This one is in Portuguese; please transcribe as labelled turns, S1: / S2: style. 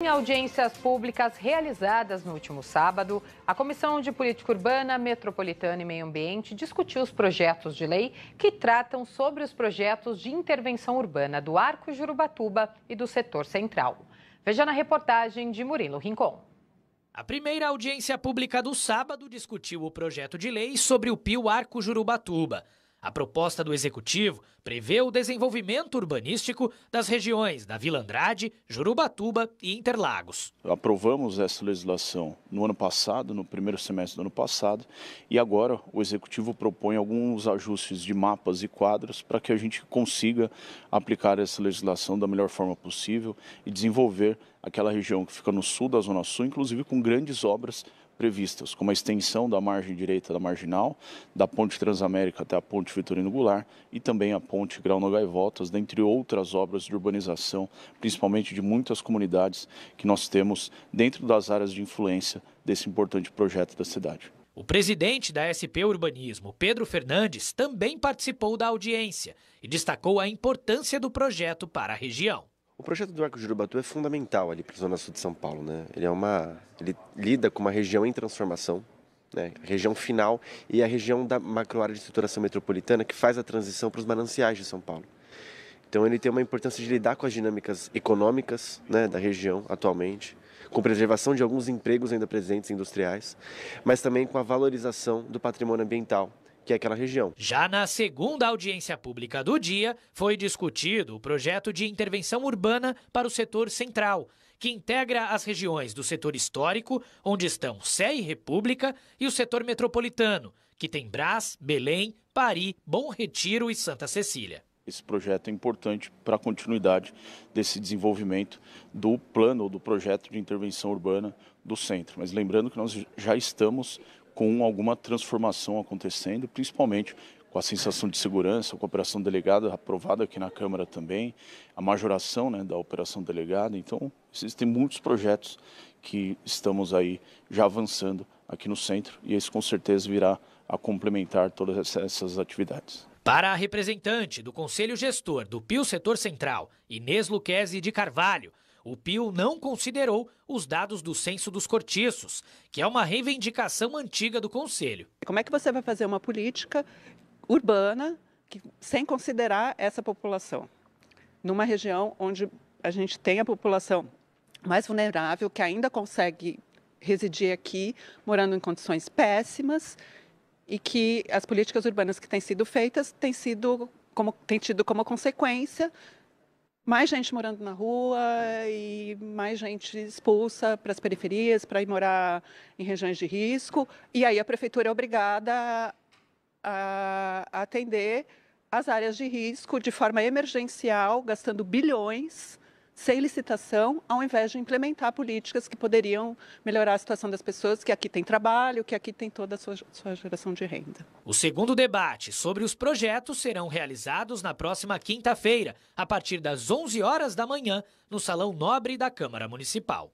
S1: Em audiências públicas realizadas no último sábado, a Comissão de Política Urbana, Metropolitana e Meio Ambiente discutiu os projetos de lei que tratam sobre os projetos de intervenção urbana do Arco Jurubatuba e do setor central. Veja na reportagem de Murilo Rincon. A primeira audiência pública do sábado discutiu o projeto de lei sobre o Pio Arco Jurubatuba. A proposta do executivo prevê o desenvolvimento urbanístico das regiões da Vila Andrade, Jurubatuba e Interlagos.
S2: Aprovamos essa legislação no ano passado, no primeiro semestre do ano passado, e agora o executivo propõe alguns ajustes de mapas e quadros para que a gente consiga aplicar essa legislação da melhor forma possível e desenvolver aquela região que fica no sul da Zona Sul, inclusive com grandes obras previstas, como a extensão da margem direita da marginal, da ponte Transamérica até a ponte Vitorino Goulart e também a ponte Grau no Gaivotas, dentre outras obras de urbanização, principalmente de muitas comunidades que nós temos dentro das áreas de influência desse importante projeto da cidade.
S1: O presidente da SP Urbanismo, Pedro Fernandes, também participou da audiência e destacou a importância do projeto para a região.
S3: O projeto do Arco de Urubatu é fundamental ali para a Zona Sul de São Paulo, né? Ele é uma, ele lida com uma região em transformação, né? A região final e a região da macroárea de estruturação metropolitana que faz a transição para os mananciais de São Paulo. Então ele tem uma importância de lidar com as dinâmicas econômicas né, da região atualmente, com preservação de alguns empregos ainda presentes industriais, mas também com a valorização do patrimônio ambiental, que é aquela região.
S1: Já na segunda audiência pública do dia, foi discutido o projeto de intervenção urbana para o setor central, que integra as regiões do setor histórico, onde estão Sé e República, e o setor metropolitano, que tem Brás, Belém, Pari, Bom Retiro e Santa Cecília.
S2: Esse projeto é importante para a continuidade desse desenvolvimento do plano ou do projeto de intervenção urbana do centro. Mas lembrando que nós já estamos com alguma transformação acontecendo, principalmente com a sensação de segurança, com a operação delegada aprovada aqui na Câmara também, a majoração né, da operação delegada. Então, existem muitos projetos que estamos aí já avançando aqui no centro e isso com certeza virá a complementar todas essas atividades.
S1: Para a representante do Conselho Gestor do Pio Setor Central, Inês Luquezzi de Carvalho, o Pio não considerou os dados do censo dos cortiços, que é uma reivindicação antiga do Conselho.
S4: Como é que você vai fazer uma política urbana que, sem considerar essa população? Numa região onde a gente tem a população mais vulnerável, que ainda consegue residir aqui, morando em condições péssimas, e que as políticas urbanas que têm sido feitas têm sido como, têm tido como consequência mais gente morando na rua e mais gente expulsa para as periferias, para ir morar em regiões de risco. E aí a prefeitura é obrigada a atender as áreas de risco de forma emergencial, gastando bilhões sem licitação, ao invés de implementar políticas que poderiam melhorar a situação das pessoas que aqui têm trabalho, que aqui têm toda a sua, sua geração de renda.
S1: O segundo debate sobre os projetos serão realizados na próxima quinta-feira, a partir das 11 horas da manhã, no Salão Nobre da Câmara Municipal.